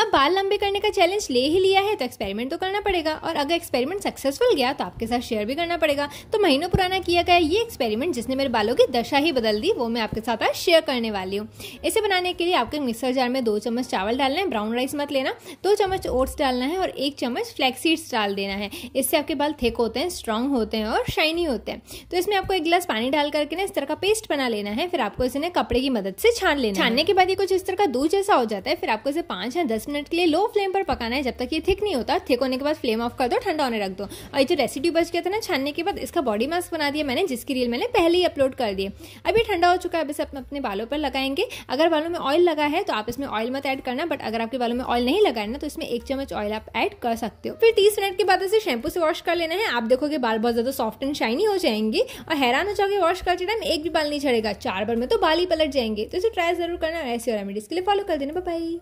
अब बाल लंबे करने का चैलेंज ले ही लिया है तो एक्सपेरिमेंट तो करना पड़ेगा और अगर एक्सपेरिमेंट सक्सेसफुल गया तो आपके साथ शेयर भी करना पड़ेगा तो महीनों पुराना किया गया ये एक्सपेरिमेंट जिसने मेरे बालों की दशा ही बदल दी वो मैं आपके साथ आज शेयर करने वाली हूँ इसे बनाने के लिए आपके मिक्सर जार में दो चम्मच चावल डालना है ब्राउन राइस मत लेना दो चम्मच ओट्स डालना है और एक चम्मच फ्लैक्सीड्स डाल देना है इससे आपके बाल थिक होते हैं स्ट्रांग होते हैं और शाइनी होते हैं तो इसमें आपको एक गिलास पानी डाल करके ना इस तरह का पेस्ट बना लेना है फिर आपको इसे कपड़े की मदद से छान लेना छानने के बाद ये कुछ इस तरह का दूध जैसा हो जाता है फिर आपको इसे पाँच या दस मिनट के लिए लो फ्लेम पर पकाना है जब तक ये थिक नहीं होता थिक होने के बाद फ्लेम ऑफ कर दो ठंडा होने रख दो और ये जो रेसिपी बच गया था ना छानने के बाद इसका बॉडी मास्क बना दिया मैंने जिसकी रील मैंने पहले ही अपलोड कर दिए अभी ठंडा हो चुका है अब इसे अपने बालों पर लगाएंगे अगर बालों में ऑयल लगा है तो आप इसमें ऑयल मत ऐड करना बट अगर आपके बालों में ऑयल नहीं लगा है ना तो इसमें एक चम्मच ऑयल आप ऐड कर सकते हो फिर तीस मिनट के बाद इसे शैम्पू से वॉश कर लेना है आप देखोगे बाल बहुत ज़्यादा सॉफ्ट एंड शाइनी हो जाएंगे और हैरान हो जाओगे वॉश करते टाइम एक भी बाल नहीं झड़ेगा चार बार में तो बाल ही पलट जाएंगे तो इसे ट्राई जरूर करना ऐसे रेमेडीज के लिए फॉलो कर देना बाई